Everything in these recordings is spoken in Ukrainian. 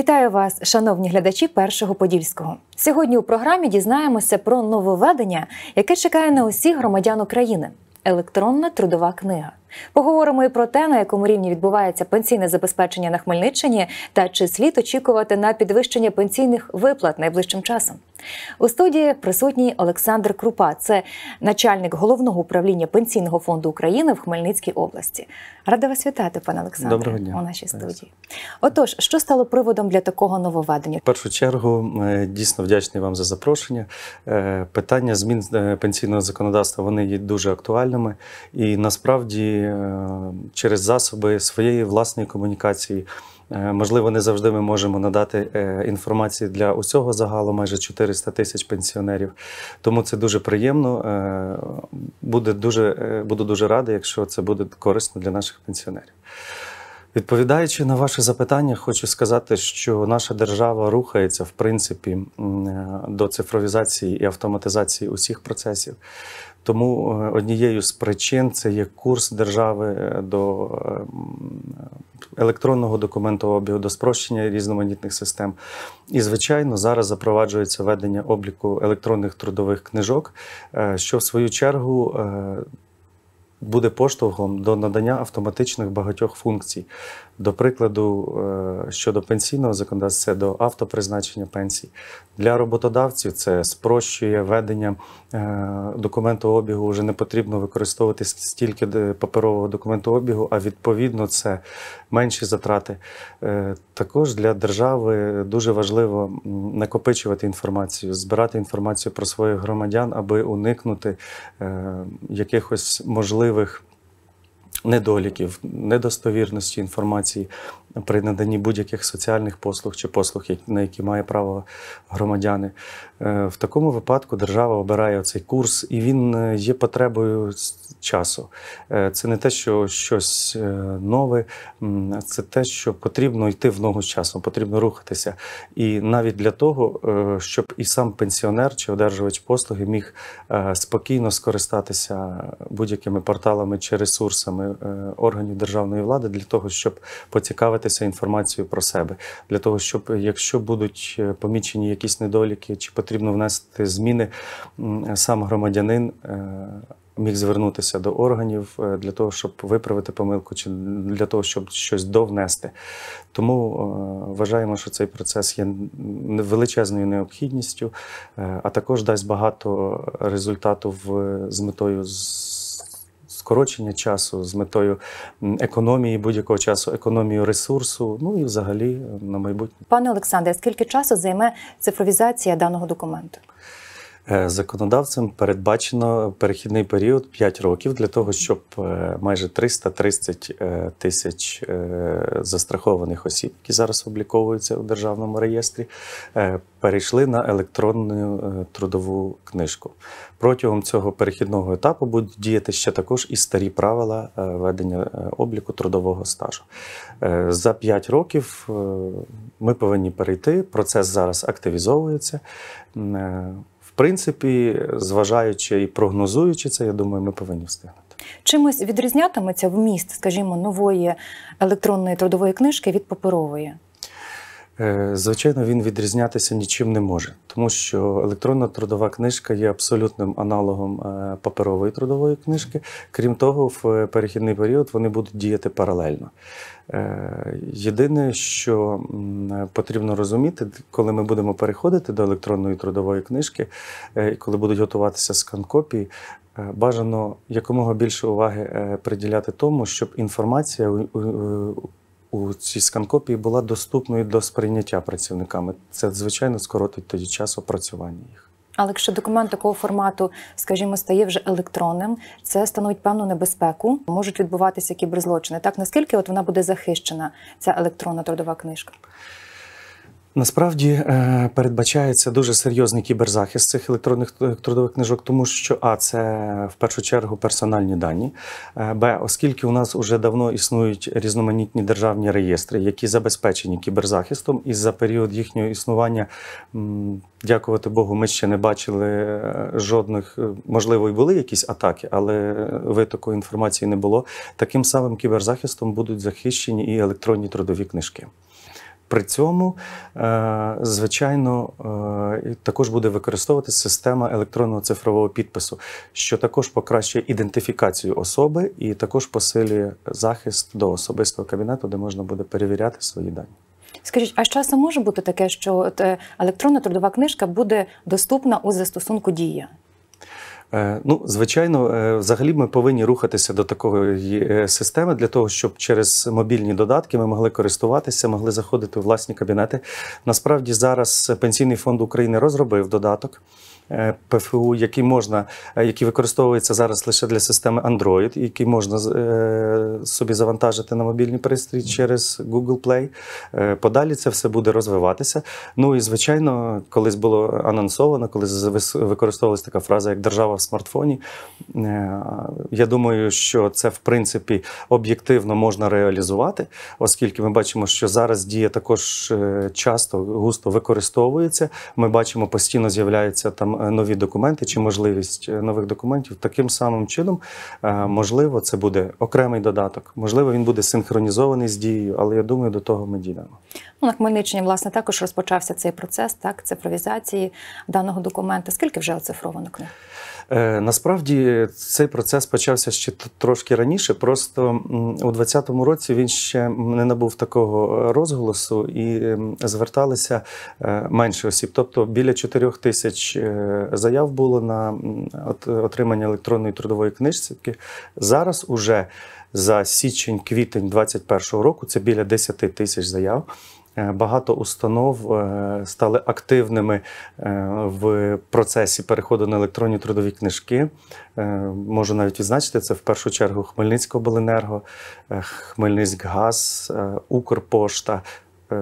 Вітаю вас, шановні глядачі першого подільського. Сьогодні у програмі дізнаємося про нововведення, яке чекає на усіх громадян України електронна трудова книга. Поговоримо і про те, на якому рівні відбувається пенсійне забезпечення на Хмельниччині, та чи слід очікувати на підвищення пенсійних виплат найближчим часом. У студії присутній Олександр Крупа, це начальник головного управління пенсійного фонду України в Хмельницькій області. Рада вас вітати, пане Олександре, Доброго дня. у нашій студії. Отож, що стало приводом для такого нововведення? В першу чергу е, дійсно вдячний вам за запрошення. Е, питання змін е, пенсійного законодавства вони є дуже актуальними і насправді через засоби своєї власної комунікації. Е, можливо, не завжди ми можемо надати е, інформації для усього загалу, майже 400 тисяч пенсіонерів. Тому це дуже приємно. Е, буде дуже, Буду дуже радий, якщо це буде корисно для наших пенсіонерів. Відповідаючи на ваше запитання, хочу сказати, що наша держава рухається в принципі до цифровізації і автоматизації усіх процесів. Тому е, однією з причин це є курс держави е, до електронного документообігу, до спрощення різноманітних систем. І, звичайно, зараз запроваджується ведення обліку електронних трудових книжок, е, що в свою чергу. Буде поштовхом до надання автоматичних багатьох функцій. До прикладу, е, щодо пенсійного законодавства, це до автопризначення пенсій. Для роботодавців це спрощує ведення е, документу обігу. вже не потрібно використовувати стільки е, паперового документу обігу, а відповідно це менші затрати. Також для держави дуже важливо накопичувати інформацію, збирати інформацію про своїх громадян, аби уникнути якихось можливих недоліків, недостовірності інформації при наданні будь-яких соціальних послуг чи послуг, на які має право громадяни. Е, в такому випадку держава обирає цей курс, і він е, є потребою часу. Е, це не те, що щось нове, це те, що потрібно йти в ногу з часом, потрібно рухатися. І навіть для того, щоб і сам пенсіонер чи одержувач послуги міг спокійно скористатися будь-якими порталами чи ресурсами органів державної влади для того, щоб поцікавити ділитися інформацією про себе для того, щоб якщо будуть е, помічені якісь недоліки, чи потрібно внести зміни, сам громадянин е, міг звернутися до органів е, для того, щоб виправити помилку, чи для того, щоб щось довнести. Тому вважаємо, що цей процес є величезною необхідністю, а також дасть багато результату в з метою скорочення часу з метою економії будь-якого часу, економію ресурсу. Ну і взагалі е, на майбутнє, пане Олександре, скільки часу займе цифровізація даного документу? Е, законодавцем передбачено перехідний період 5 років для того, щоб е, майже 330 е, тисяч застрахованих осіб, які зараз обліковуються у державному реєстрі, перейшли на електронну трудову книжку. Протягом цього перехідного етапу будуть діяти ще також і старі правила ведення обліку трудового стажу. За 5 років ми повинні перейти. Процес зараз активізовується в принципі, зважаючи і прогнозуючи це, я думаю, ми повинні встигнути. Чимось відрізнятиметься в міст, скажімо, нової електронної трудової книжки від паперової. Е, звичайно, він відрізнятися нічим не може, тому що електронна трудова книжка є абсолютним аналогом е, паперової трудової книжки. Крім того, в е, перехідний період вони будуть діяти паралельно. Е, єдине, що потрібно розуміти, коли ми будемо переходити до електронної трудової книжки, е, коли будуть готуватися скан-копії, е, бажано якомога більше уваги приділяти тому, щоб інформація у цій скан-копії була доступною до сприйняття працівниками. Це звичайно скоротить тоді час опрацювання їх. Але якщо документ такого формату, скажімо, стає вже електронним, це становить певну небезпеку. Можуть відбуватися кіберзлочини. Так наскільки от вона буде захищена, ця електронна трудова книжка? Насправді е, передбачається дуже серйозний кіберзахист цих електронних е, трудових книжок, тому що а це в першу чергу персональні дані. Е, б, оскільки у нас вже давно існують різноманітні державні реєстри, які забезпечені кіберзахистом, і за період їхнього існування, дякувати Богу, ми ще не бачили жодних, можливо, і були якісь атаки, але витоку інформації не було. Таким самим кіберзахистом будуть захищені і електронні трудові книжки. При цьому, е, звичайно, е, також буде використовувати система електронного цифрового підпису, що також покращує ідентифікацію особи і також посилює захист до особистого кабінету, де можна буде перевіряти свої дані. Скажіть, а з часом може бути таке, що е, електронна трудова книжка буде доступна у застосунку дія? Е, ну, звичайно, е, взагалі ми повинні рухатися до такої е, системи для того, щоб через мобільні додатки ми могли користуватися, могли заходити у власні кабінети. Насправді зараз Пенсійний фонд України розробив додаток. Е, ПФУ, які можна, е, які використовуються зараз лише для системи Android, які можна е, собі завантажити на мобільні пристрій через Google Play. Подалі це все буде розвиватися. Ну і звичайно, колись було анонсовано, коли використовувалася така фраза як держава в смартфоні. Я думаю, що це в принципі об'єктивно можна реалізувати, оскільки ми бачимо, що зараз дія також часто густо використовується. Ми бачимо, постійно з'являються там нові документи чи можливість е, нових документів таким самим чином, е, можливо, це буде окремий додаток, можливо, він буде синхронізований з дією, але я думаю, до того ми дійдемо. Ну, на Хмельниччині, власне, також розпочався цей процес, так цифровізації даного документа. Скільки вже оцифровано книг? Е, насправді цей процес почався ще трошки раніше. Просто у 20-му році він ще не набув такого е, розголосу і зверталися е, менше осіб. Тобто біля 4 тисяч заяв було на отримання електронної трудової книжки. Зараз уже за січень-квітень 2021 року це біля 10 тисяч заяв. Е, багато установ е, стали активними е, в процесі переходу на електронні трудові книжки. Можу навіть відзначити це в першу чергу Хмельницькобленерго, Хмельницькгаз, Укрпошта.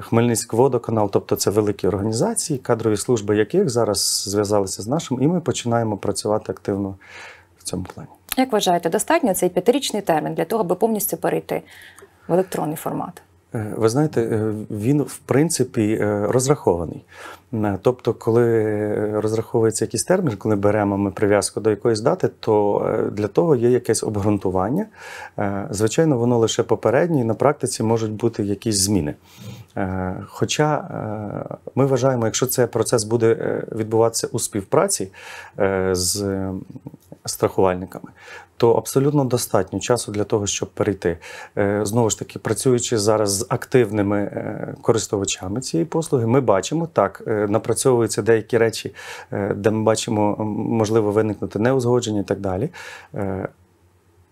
Хмельницькводоканал, тобто це великі організації, кадрові служби, яких зараз зв'язалися з нашим, і ми починаємо працювати активно в цьому плані. Як вважаєте, достатньо цей п'ятирічний термін для того, аби повністю перейти в електронний формат? Е, ви знаєте, е, він в принципі е, розрахований. Тобто, коли розраховується якийсь термін, коли беремо ми прив'язку до якоїсь дати, то для того є якесь обґрунтування. Звичайно, воно лише попереднє, і на практиці можуть бути якісь зміни. Хоча ми вважаємо, якщо цей процес буде відбуватися у співпраці з страхувальниками, то абсолютно достатньо часу для того, щоб перейти. Е, знову ж таки, працюючи зараз з активними е, користувачами цієї послуги, ми бачимо так, е, напрацьовуються деякі речі, де ми бачимо, можливо, виникнути неузгодження і так далі.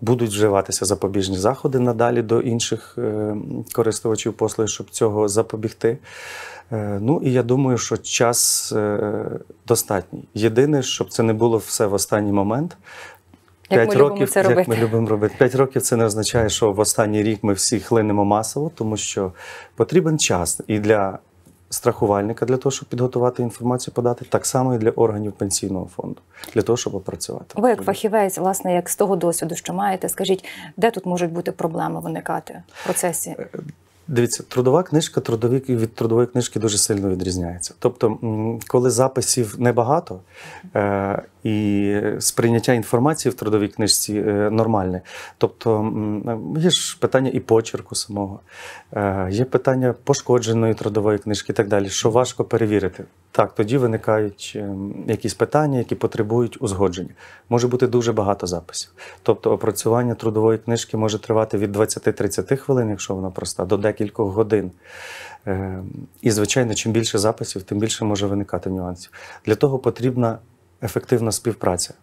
Будуть вживатися запобіжні заходи надалі до інших е, користувачів послуг, щоб цього запобігти. Е, ну і я думаю, що час е, достатній. Єдине, щоб це не було все в останній момент. П'ять років це як робити. ми любимо робити. П'ять років це не означає, що в останній рік ми всі хлинемо масово, тому що потрібен час і для страхувальника для того, щоб підготувати інформацію, подати, так само і для органів пенсійного фонду, для того, щоб опрацювати. Ви як фахівець, власне, як з того досвіду, що маєте, скажіть, де тут можуть бути проблеми виникати в процесі? Е, Дивіться, трудова книжка трудові від трудової книжки дуже сильно відрізняється. Тобто, коли записів небагато е, і сприйняття інформації в трудовій книжці е, нормальне. Тобто е, є ж питання і почерку самого, е, є питання пошкодженої трудової книжки і так далі, що важко перевірити. Так, тоді виникають ем, якісь питання, які потребують узгодження. Може бути дуже багато записів. Тобто опрацювання трудової книжки може тривати від 20-30 хвилин, якщо вона проста, до декількох годин. Ем, і, звичайно, чим більше записів, тим більше може виникати нюансів. Для того потрібна ефективна співпраця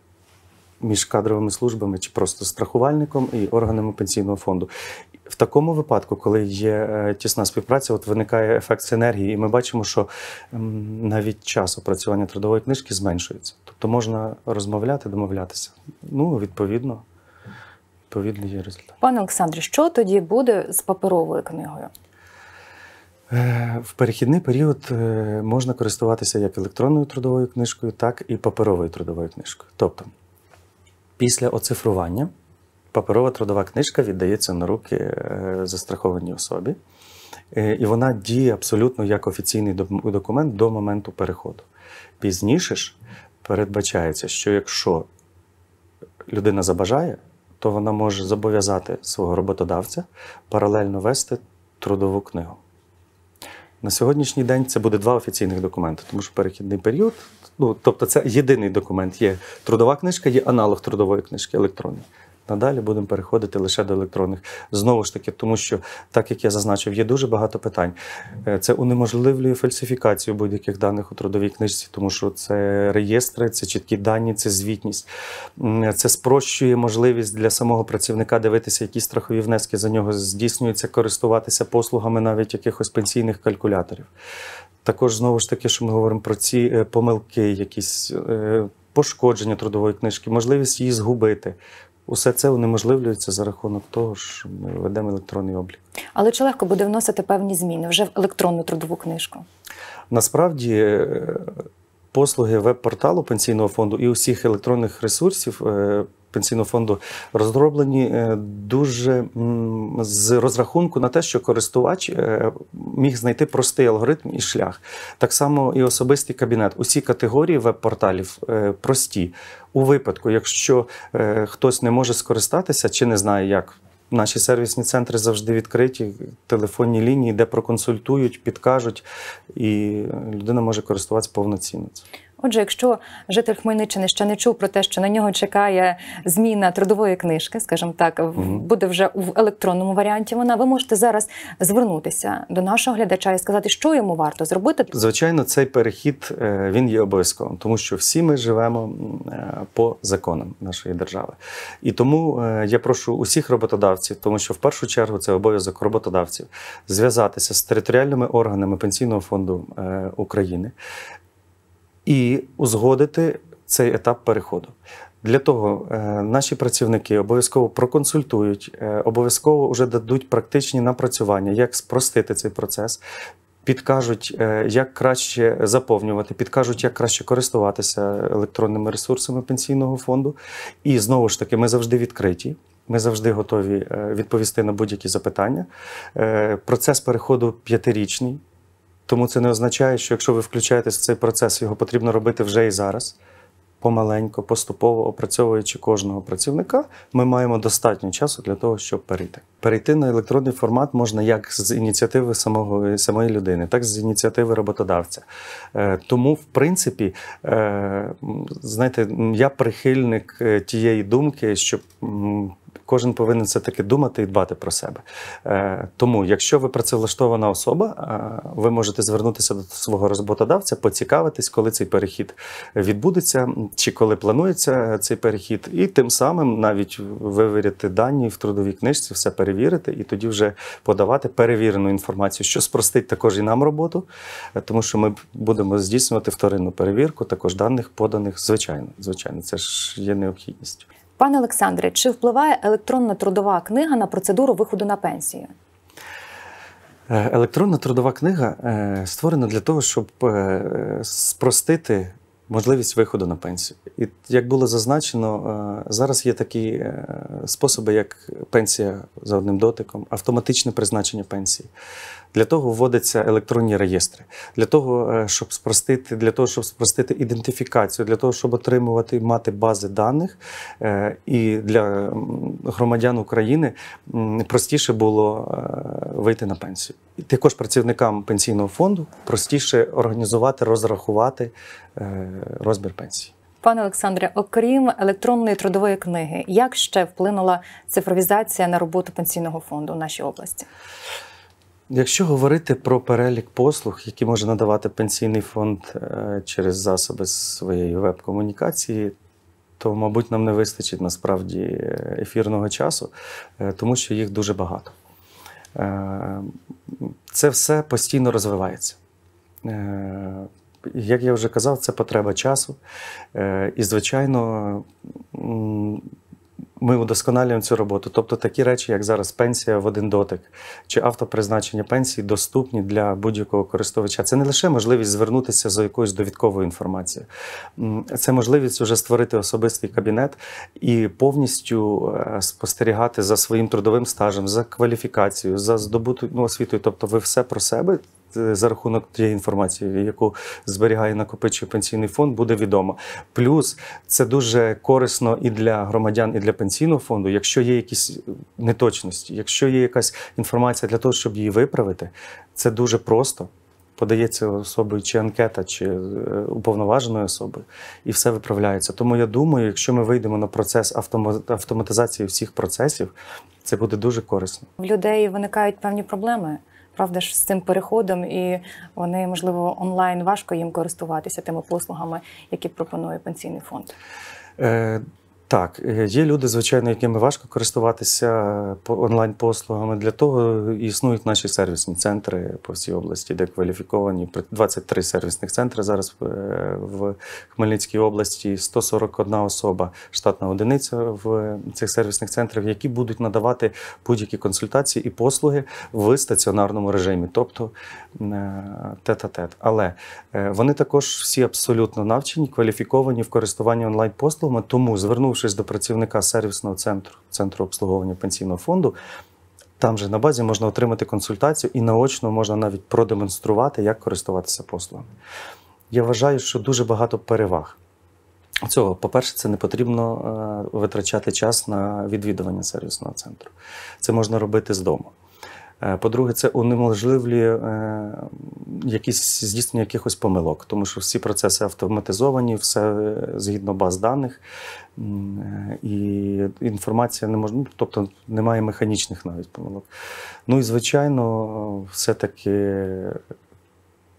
між кадровими службами чи просто страхувальником і органами пенсійного фонду. В такому випадку, коли є е, тісна співпраця, от виникає ефект синергії, і ми бачимо, що навіть час опрацювання трудової книжки зменшується. Тобто можна розмовляти, домовлятися. Ну, відповідно, відповідно, є результат. Пане Олександре, що тоді буде з паперовою книгою? Е, в перехідний період е, можна користуватися як електронною трудовою книжкою, так і паперовою трудовою книжкою. Тобто, після оцифрування паперова трудова книжка віддається на руки е, застрахованій особі, е, і вона діє абсолютно як офіційний документ до моменту переходу. Пізніше ж передбачається, що якщо людина забажає, то вона може зобов'язати свого роботодавця паралельно вести трудову книгу. На сьогоднішній день це буде два офіційних документи, тому що перехідний період, ну тобто, це єдиний документ. Є трудова книжка, є аналог трудової книжки електронний. Надалі будемо переходити лише до електронних. Знову ж таки, тому що, так як я зазначив, є дуже багато питань. Е, це унеможливлює фальсифікацію будь-яких даних у трудовій книжці, тому що це реєстри, це чіткі дані, це звітність. Е, це спрощує можливість для самого працівника дивитися, які страхові внески за нього здійснюються, користуватися послугами навіть якихось пенсійних калькуляторів. Також знову ж таки, що ми говоримо про ці е, помилки, якісь пошкодження трудової книжки, можливість її згубити. Усе це унеможливлюється за рахунок того, що ми ведемо електронний облік. Але чи легко буде вносити певні зміни вже в електронну трудову книжку? Насправді е, послуги веб-порталу пенсійного фонду і усіх електронних ресурсів е, пенсійного фонду розроблені е, дуже з розрахунку на те, що користувач е, міг знайти простий алгоритм і шлях. Так само і особистий кабінет. Усі категорії веб-порталів е, прості. У випадку, якщо хтось не може скористатися чи не знає, як. Наші сервісні центри завжди відкриті, телефонні лінії, де проконсультують, підкажуть, і людина може користуватися повноцінно. Отже, якщо житель Хмельниччини ще не чув про те, що на нього чекає зміна трудової книжки, скажімо так, угу. буде вже в електронному варіанті. Вона ви можете зараз звернутися до нашого глядача і сказати, що йому варто зробити. Звичайно, цей перехід е, він є обов'язковим, тому що всі ми живемо е, по законам нашої держави, і тому е, я прошу усіх роботодавців, тому що в першу чергу це обов'язок роботодавців зв'язатися з територіальними органами пенсійного фонду України і узгодити цей етап переходу. Для того е, наші працівники обов'язково проконсультують, е, обов'язково вже дадуть практичні напрацювання, як спростити цей процес. Підкажуть, е, як краще заповнювати, підкажуть, як краще користуватися електронними ресурсами пенсійного фонду. І знову ж таки, ми завжди відкриті, ми завжди готові відповісти на будь-які запитання. Процес переходу п'ятирічний. Тому це не означає, що якщо ви включаєтесь в цей процес, його потрібно робити вже і зараз. Помаленько, поступово опрацьовуючи кожного працівника, ми маємо достатньо часу для того, щоб перейти. Перейти на електронний формат можна як з ініціативи самого самої людини, так і з ініціативи роботодавця. Е, тому, в принципі, е, знаєте, я прихильник е, тієї думки, що кожен повинен все таки думати і дбати про себе. Е, тому, якщо ви працевлаштована особа, е, ви можете звернутися до свого роботодавця, поцікавитись, коли цей перехід відбудеться, чи коли планується цей перехід, і тим самим навіть вивіряти дані в трудовій книжці, все перевірити і тоді вже подавати перевірену інформацію, що спростить також і нам роботу, е, тому що ми будемо здійснювати вторинну перевірку, також даних поданих звичайно. Звичайно, це ж є необхідність. Пане Олександре, чи впливає електронна трудова книга на процедуру виходу на пенсію? Е, електронна трудова книга е, створена для того, щоб е, спростити можливість виходу на пенсію. І як було зазначено, зараз є такі способи, як пенсія за одним дотиком, автоматичне призначення пенсії. Для того вводяться електронні реєстри, для того, е, щоб спростити, для того, щоб спростити ідентифікацію, для того, щоб отримувати мати бази даних. Е, і для громадян України простіше було е, вийти на пенсію. також працівникам пенсійного фонду простіше організувати, розрахувати розмір пенсії. Пане Олександре, окрім електронної трудової книги, як ще вплинула цифровізація на роботу пенсійного фонду в нашій області? Якщо говорити про перелік послуг, які може надавати пенсійний фонд е, через засоби своєї веб-комунікації, то, мабуть, нам не вистачить насправді е, ефірного часу, е, тому що їх дуже багато. Це все постійно розвивається. Як я вже казав, це потреба часу. І, звичайно, ми удосконалюємо цю роботу. Тобто такі речі, як зараз пенсія в один дотик чи автопризначення пенсії, доступні для будь-якого користувача. Це не лише можливість звернутися за якоюсь довідковою інформацією, це можливість вже створити особистий кабінет і повністю е, спостерігати за своїм трудовим стажем, за кваліфікацією, за здобутою ну, освітою. Тобто, ви все про себе Е, за рахунок тієї інформації, яку зберігає накопичує пенсійний фонд, буде відомо. Плюс це дуже корисно і для громадян, і для пенсійного фонду, якщо є якісь е, неточності, якщо є якась інформація для того, щоб її виправити, це дуже просто. Подається особою чи анкета, чи е, уповноваженою особою, і все виправляється. Тому я думаю, якщо ми вийдемо на процес автоматизації всіх процесів, це буде дуже корисно. В людей виникають певні проблеми правда ж з цим переходом, і вони можливо онлайн важко їм користуватися тими послугами, які пропонує пенсійний фонд. Е, так, е, є люди, звичайно, якими важко користуватися е, онлайн-послугами. Для того існують наші сервісні центри по всій області, де кваліфіковані 23 сервісних центри. Зараз е, в Хмельницькій області 141 особа, штатна одиниця в цих сервісних центрах, які будуть надавати будь-які консультації і послуги в стаціонарному режимі, тобто тет а тет Але вони також всі абсолютно навчені, кваліфіковані в користуванні онлайн-послугами, тому звернувши звернувшись до працівника сервісного центру центру обслуговування пенсійного фонду, там же на базі можна отримати консультацію і наочно можна навіть продемонструвати, як користуватися послугами. Я вважаю, що дуже багато переваг. Цього, по-перше, це не потрібно е, витрачати час на відвідування сервісного центру. Це можна робити з дому. Е, по-друге, це унеможливлює е, якісь здійснення якихось помилок, тому що всі процеси автоматизовані, все е, згідно баз даних, і інформація не можна, ну, тобто немає механічних навіть помилок. Ну і звичайно, все-таки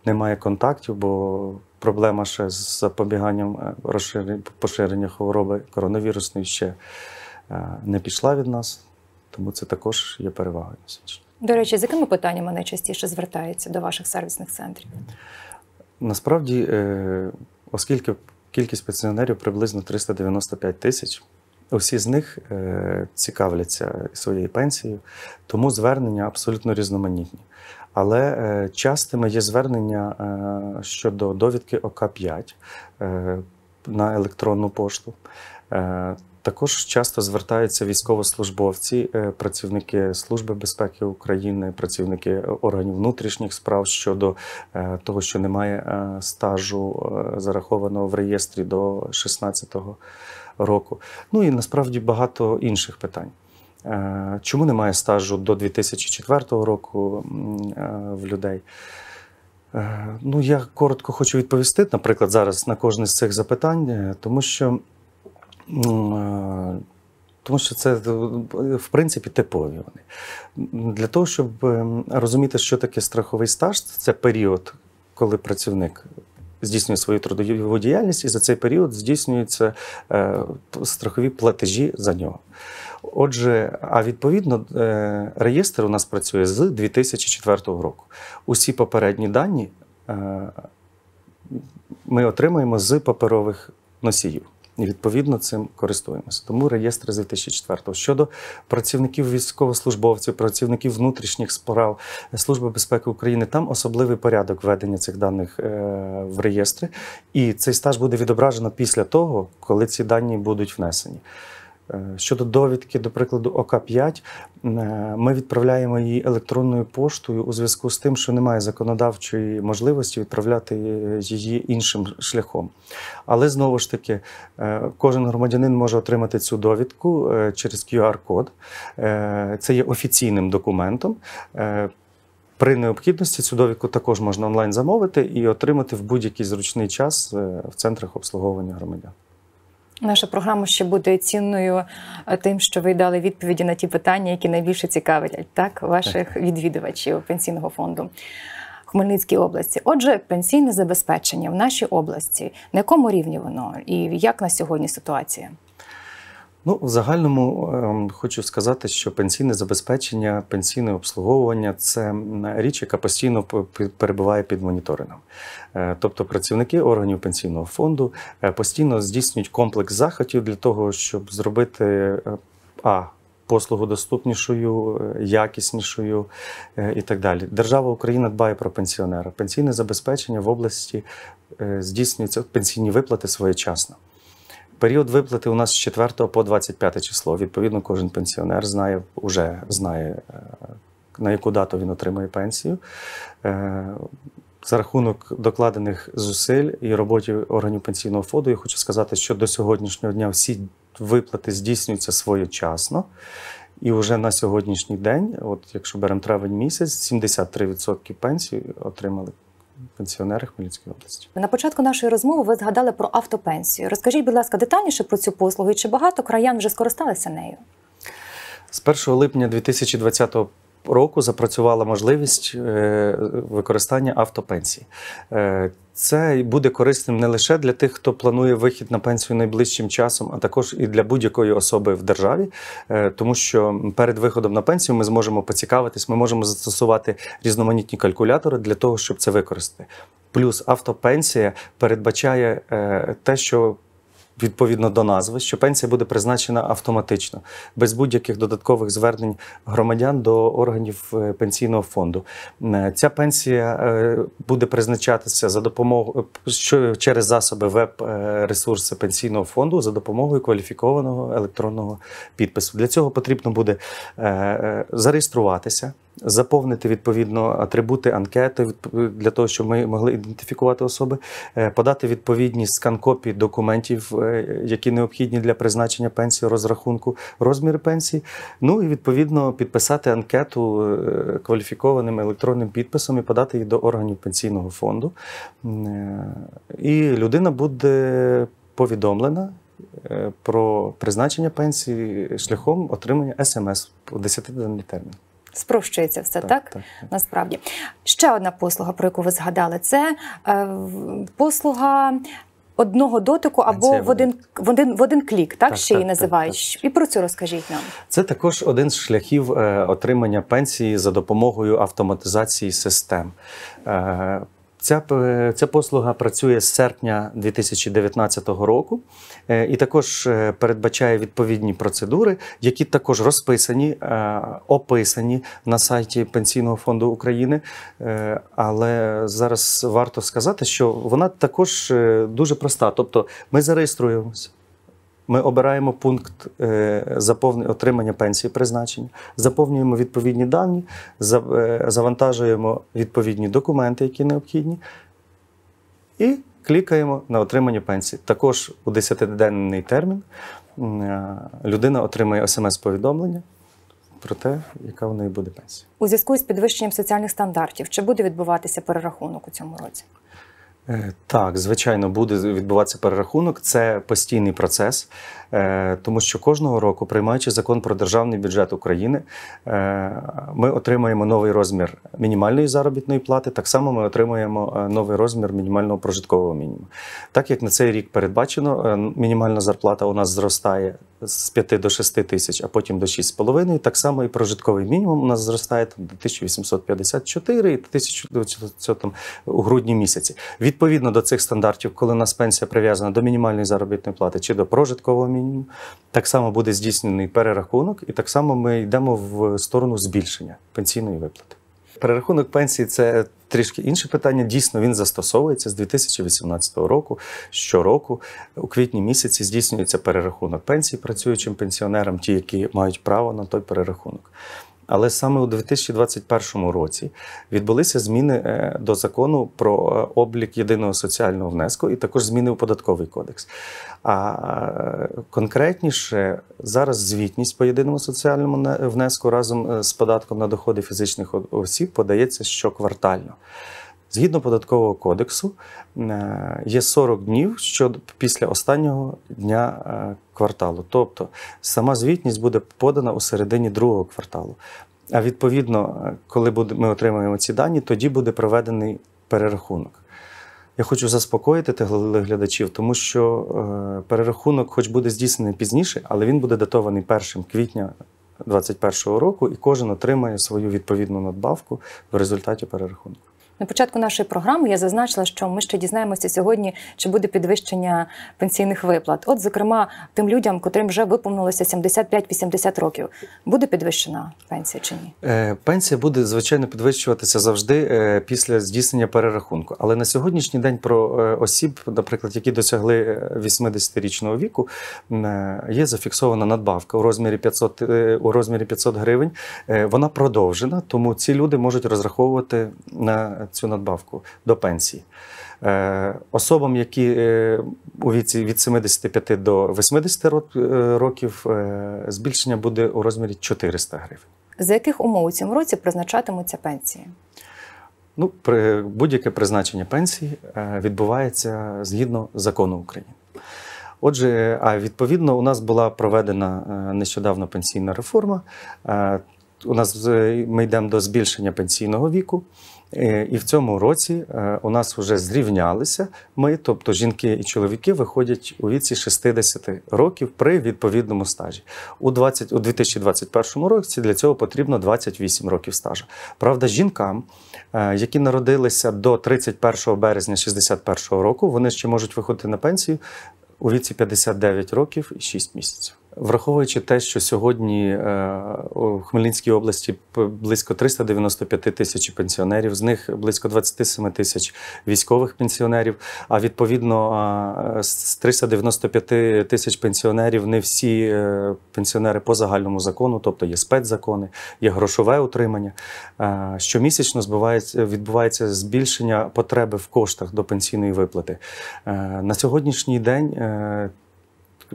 немає контактів, бо проблема ще з запобіганням поширення хвороби коронавірусної ще не пішла від нас, тому це також є перевагою. До речі, з якими питаннями найчастіше звертаються до ваших сервісних центрів? Насправді, е, оскільки кількість пенсіонерів приблизно 395 тисяч, усі з них е, цікавляться своєю пенсією, тому звернення абсолютно різноманітні. Але е, частими є звернення щодо довідки ОК 5 на електронну пошту. Також часто звертаються військовослужбовці, е, працівники Служби безпеки України, працівники органів внутрішніх справ щодо е, того, що немає е, стажу зарахованого в реєстрі до 16 року. Ну і насправді багато інших питань. Чому немає стажу до 2004 року в людей? Ну я коротко хочу відповісти, наприклад, зараз на кожне з цих запитань, тому що. Тому що це в принципі типові вони. Для того, щоб ем, розуміти, що таке страховий стаж, це період, коли працівник здійснює свою трудову діяльність, і за цей період здійснюються е, страхові платежі за нього. Отже, а відповідно, е, реєстр у нас працює з 2004 року. Усі попередні дані е, ми отримуємо з паперових носіїв і відповідно цим користуємося. Тому реєстр з 2004-го. щодо працівників військовослужбовців, працівників внутрішніх справ Служби безпеки України. Там особливий порядок введення цих даних е, в реєстри, і цей стаж буде відображено після того, коли ці дані будуть внесені. Е, щодо довідки, до прикладу, ОК-5, е, ми відправляємо її електронною поштою у зв'язку з тим, що немає законодавчої можливості відправляти її іншим шляхом. Але знову ж таки, е, кожен громадянин може отримати цю довідку через QR-код. Це є офіційним документом. При необхідності цю довідку також можна онлайн замовити і отримати в будь-який зручний час в центрах обслуговування громадян. Наша програма ще буде цінною е, тим, що ви дали відповіді на ті питання, які найбільше цікавлять так ваших відвідувачів пенсійного фонду. Хмельницької області, отже, пенсійне забезпечення в нашій області на якому рівні воно і як на сьогодні ситуація? Ну, в загальному ем, хочу сказати, що пенсійне забезпечення, пенсійне обслуговування це річ, яка постійно перебуває під моніторингом. Е, тобто працівники органів пенсійного фонду е, постійно здійснюють комплекс заходів для того, щоб зробити е, а. Послугу доступнішою, якіснішою і так далі. Держава Україна дбає про пенсіонера. Пенсійне забезпечення в області здійснюється пенсійні виплати своєчасно. Період виплати у нас з 4 по 25 число. Відповідно, кожен пенсіонер знає, вже знає, е, на яку дату він отримує пенсію. Е, за рахунок докладених зусиль і роботі органів пенсійного фонду, я хочу сказати, що до сьогоднішнього дня всі виплати здійснюються своєчасно. І вже на сьогоднішній день, от якщо беремо травень місяць, 73% пенсії отримали пенсіонери Хмельницької області. На початку нашої розмови ви згадали про автопенсію. Розкажіть, будь ласка, детальніше про цю послугу і чи багато краян вже скористалися нею? З 1 липня 2020 року запрацювала можливість е, використання автопенсій. Е, це буде корисним не лише для тих, хто планує вихід на пенсію найближчим часом, а також і для будь-якої особи в державі, е, тому що перед виходом на пенсію ми зможемо поцікавитись, ми можемо застосувати різноманітні калькулятори для того, щоб це використати. Плюс автопенсія передбачає е, те, що відповідно до назви, що пенсія буде призначена автоматично, без будь-яких додаткових звернень громадян до органів е, пенсійного фонду. Е, ця пенсія е, буде призначатися за допомогою через засоби веб-ресурси пенсійного фонду за допомогою кваліфікованого електронного підпису. Для цього потрібно буде зареєструватися. Заповнити відповідно атрибути анкети для того, щоб ми могли ідентифікувати особи, е, подати відповідні скан-копії документів, е, які необхідні для призначення пенсії, розрахунку, розміри пенсії. Ну і відповідно підписати анкету е, кваліфікованим електронним підписом і подати її до органів пенсійного фонду. І людина буде повідомлена. Про призначення пенсії шляхом отримання смс у 10-денний термін спрощується все так, так? так насправді. Ще одна послуга, про яку ви згадали, це е, послуга. Одного дотику або в один в один в один клік, так, так ще її називають. Так, і про це розкажіть нам. Це також один з шляхів е, отримання пенсії за допомогою автоматизації систем. Е, Ця ця послуга працює з серпня 2019 року е, і також е, передбачає відповідні процедури, які також розписані, е, описані на сайті Пенсійного фонду України. Але зараз варто сказати, що вона також дуже проста. Тобто, ми зареєструємося. Ми обираємо пункт е, заповнення отримання пенсії призначення, заповнюємо відповідні дані, е, завантажуємо відповідні документи, які необхідні, і клікаємо на отримання пенсії. Також у 10-денний термін е, людина отримає смс-повідомлення. Про те, яка у неї буде пенсія у зв'язку з підвищенням соціальних стандартів, чи буде відбуватися перерахунок у цьому році? Е, так, звичайно, буде відбуватися перерахунок. Це постійний процес, е, тому що кожного року, приймаючи закон про державний бюджет України, е, ми отримаємо новий розмір мінімальної заробітної плати. Так само ми отримуємо новий розмір мінімального прожиткового мінімуму. Так як на цей рік передбачено, мінімальна зарплата у нас зростає з 5 до 6 тисяч, а потім до 6,5. Так само і прожитковий мінімум у нас зростає там, до 1854 і 1900 там, у грудні місяці. Відповідно до цих стандартів, коли у нас пенсія прив'язана до мінімальної заробітної плати чи до прожиткового мінімуму, так само буде здійснений перерахунок, і так само ми йдемо в сторону збільшення пенсійної виплати. Перерахунок пенсії це трішки інше питання. Дійсно, він застосовується з 2018 року. Щороку у квітні місяці здійснюється перерахунок пенсій працюючим пенсіонерам, ті, які мають право на той перерахунок. Але саме у 2021 році відбулися зміни е, до закону про е, облік єдиного соціального внеску і також зміни у податковий кодекс. А е, конкретніше зараз звітність по єдиному соціальному внеску разом з податком на доходи фізичних осіб подається щоквартально. Згідно податкового кодексу, е, є 40 днів щодо після останнього дня е, кварталу. Тобто сама звітність буде подана у середині другого кварталу. А відповідно, е, коли ми отримаємо ці дані, тоді буде проведений перерахунок. Я хочу заспокоїти глядачів, тому що перерахунок, хоч буде здійснений пізніше, але він буде датований 1 квітня 2021 року, і кожен отримає свою відповідну надбавку в результаті перерахунку. На початку нашої програми я зазначила, що ми ще дізнаємося сьогодні, чи буде підвищення пенсійних виплат. От, зокрема, тим людям, котрим вже виповнилося 75-80 років, буде підвищена пенсія чи ні? Е, пенсія буде звичайно підвищуватися завжди е, після здійснення перерахунку. Але на сьогоднішній день про е, осіб, наприклад, які досягли 80-річного віку, є зафіксована надбавка у розмірі 500, у розмірі 500 гривень. Вона продовжена, тому ці люди можуть розраховувати на цю надбавку до пенсії. Е, особам, які е, у віці від 75 до 80 е, років, збільшення буде у розмірі 400 гривень. За яких умов у цьому році призначатимуться пенсії? Ну, при будь-яке призначення пенсії відбувається згідно закону України. Отже, а відповідно, у нас була проведена нещодавно пенсійна реформа. У нас ми йдемо до збільшення пенсійного віку. Е, і в цьому році е, у нас вже зрівнялися ми, тобто жінки і чоловіки виходять у віці 60 років при відповідному стажі. У 20, у 2021 році для цього потрібно 28 років стажу. Правда, жінкам, е, які народилися до 31 березня 61 року, вони ще можуть виходити на пенсію у віці 59 років і 6 місяців. Враховуючи те, що сьогодні е, у Хмельницькій області близько 395 тисяч пенсіонерів, з них близько 27 тисяч військових пенсіонерів. А відповідно з 395 тисяч пенсіонерів не всі е, пенсіонери по загальному закону, тобто є спецзакони, є грошове утримання. Е, щомісячно відбувається збільшення потреби в коштах до пенсійної виплати. На сьогоднішній день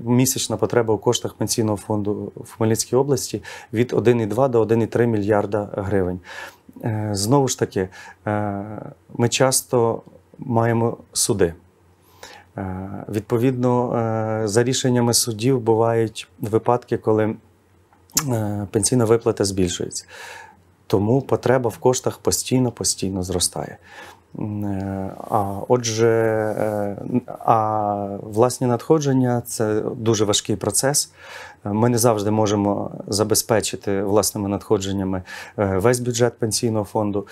місячна потреба у коштах пенсійного фонду в Хмельницькій області від 1,2 до 1,3 мільярда гривень. Е, знову ж таки, е, ми часто маємо суди. Е, відповідно, за рішеннями судів бувають випадки, коли пенсійна виплата збільшується. Тому потреба в коштах постійно постійно зростає. Е, а отже, е, а власні надходження це дуже важкий процес. Ми не завжди можемо забезпечити власними надходженнями е, весь бюджет пенсійного фонду,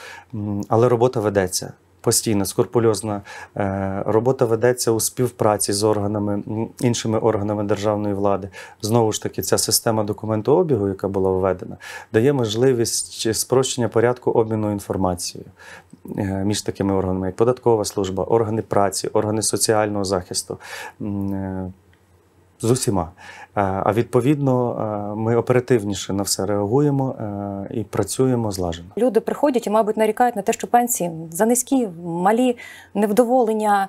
але робота ведеться постійно скрупульозна е, робота ведеться у співпраці з органами іншими органами державної влади. Знову ж таки, ця система документообігу, яка була введена, дає можливість спрощення порядку обміну інформацією е, між такими органами, як податкова служба, органи праці, органи соціального захисту. Е, з усіма. Е, а відповідно, е, ми оперативніше на все реагуємо е, і працюємо злажено. Люди приходять і, мабуть, нарікають на те, що пенсії за низькі, малі невдоволення.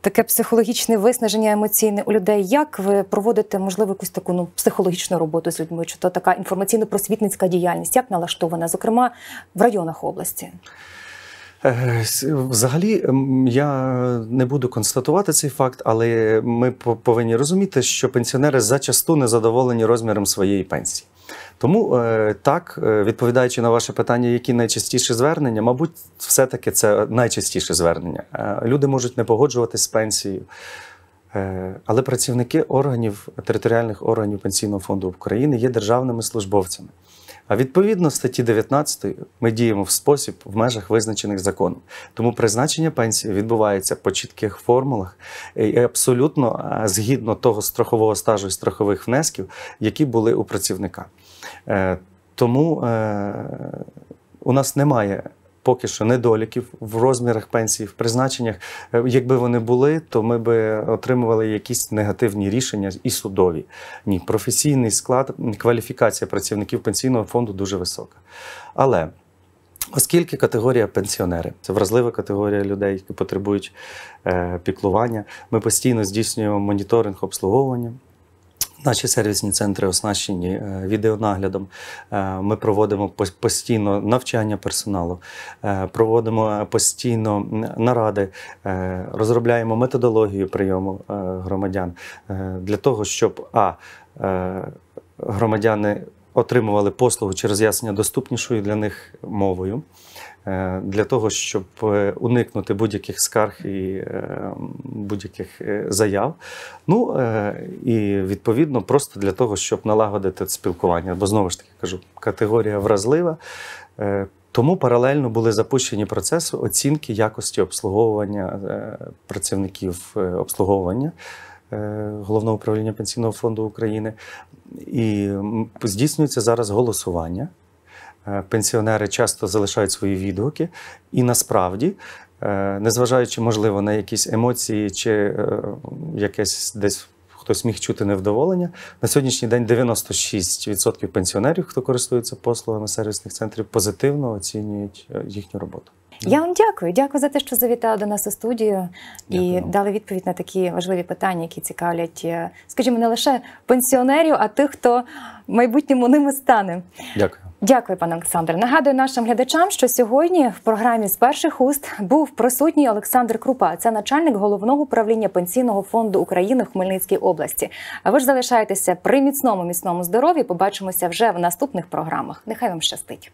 Таке психологічне виснаження емоційне у людей. Як ви проводите, можливо, якусь таку ну психологічну роботу з людьми? Чи то така інформаційно-просвітницька діяльність? Як налаштована, зокрема в районах області? Е, взагалі, я не буду констатувати цей факт, але ми повинні розуміти, що пенсіонери зачасту не задоволені розміром своєї пенсії. Тому е, так, е, відповідаючи на ваше питання, які найчастіші звернення, мабуть, все-таки це найчастіше звернення. Люди можуть не погоджуватись з пенсією. Але працівники органів територіальних органів пенсійного фонду України є державними службовцями. А відповідно статті 19 ми діємо в спосіб в межах визначених законом. Тому призначення пенсії відбувається по чітких формулах і абсолютно е, згідно того страхового стажу і страхових внесків, які були у працівника. Е, тому е, у нас немає поки що недоліків в розмірах пенсії, в призначеннях. Е, якби вони були, то ми би отримували якісь негативні рішення і судові. Ні, професійний склад, кваліфікація працівників пенсійного фонду дуже висока. Але Оскільки категорія пенсіонери це вразлива категорія людей, які потребують е, піклування, ми постійно здійснюємо моніторинг обслуговування. Наші сервісні центри оснащені е, відеонаглядом. Е, ми проводимо постійно навчання персоналу, е, проводимо постійно наради, розробляємо методологію прийому громадян для того, щоб а громадяни отримували послугу через яснення доступнішою для них мовою. Е, для того, щоб е, уникнути будь-яких скарг і е, будь-яких заяв. Ну і відповідно просто для того, щоб налагодити спілкування. Бо знову ж таки кажу, категорія вразлива. Тому паралельно були запущені процеси оцінки якості обслуговування працівників обслуговування. Головного управління пенсійного фонду України і здійснюється зараз голосування Е, пенсіонери часто залишають свої відгуки, і насправді, е, незважаючи, можливо, на якісь емоції чи е, якесь десь. Хтось міг чути невдоволення. На сьогоднішній день 96% пенсіонерів, хто користується послугами сервісних центрів, позитивно оцінюють їхню роботу. Я вам дякую. Дякую за те, що завітали до нас у студію дякую. і дали відповідь на такі важливі питання, які цікавлять, скажімо, не лише пенсіонерів, а тих, хто майбутньому ними стане. Дякую. Дякую, пане Олександр. Нагадую нашим глядачам, що сьогодні в програмі з перших уст був присутній Олександр Крупа. Це начальник головного управління пенсійного фонду України в Хмельницькій області. А ви ж залишаєтеся при міцному міцному здоров'ї. Побачимося вже в наступних програмах. Нехай вам щастить.